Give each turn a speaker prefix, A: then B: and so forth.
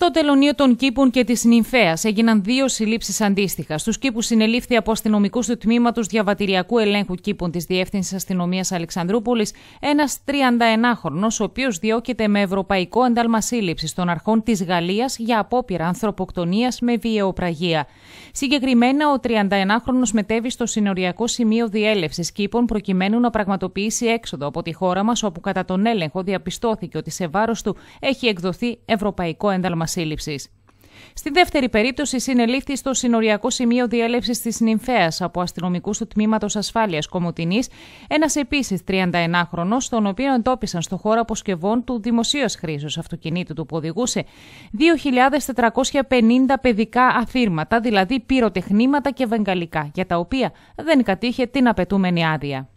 A: Στο τελωνίο των κήπων και της Νυμφαία έγιναν δύο συλλήψεις αντίστοιχα. Στους κήπους συνελήφθη από αστυνομικούς του τμήματος διαβατηριακού ελέγχου κήπων της Διεύθυνσης Αστυνομίας Αλεξανδρούπολης ένας 31χρονο, ο οποίος διώκεται με ευρωπαϊκό ένταλμα σύλληψης των αρχών της Γαλλίας για απόπειρα ανθρωποκτονίας με βιαιοπραγία. Συγκεκριμένα, ο 31χρονο μετέβη στο συνοριακό σημείο διέλευσης κήπων προκειμένου να πραγματοποιήσει έξοδο από τη χώρα μας, όπου κατά τον έλεγχο διαπιστώθηκε ότι σε βάρος του έχει εκδοθεί ευρωπαϊκό ένταλμα σύλληψης. Στη δεύτερη περίπτωση συνελήφθη στο συνοριακό σημείο διέλευσης της Νυμφαία από αστυνομικούς του τμήματος ασφάλειας Κομωτινής, ένας επίσης 31χρονο, τον οποίο εντόπισαν στο χώρο αποσκευών του δημοσίως χρήσεως αυτοκινήτου του που οδηγούσε 2.450 παιδικά αφήρματα, δηλαδή πυροτεχνήματα και βεγγαλικά, για τα οποία δεν κατήχε την απαιτούμενη άδεια.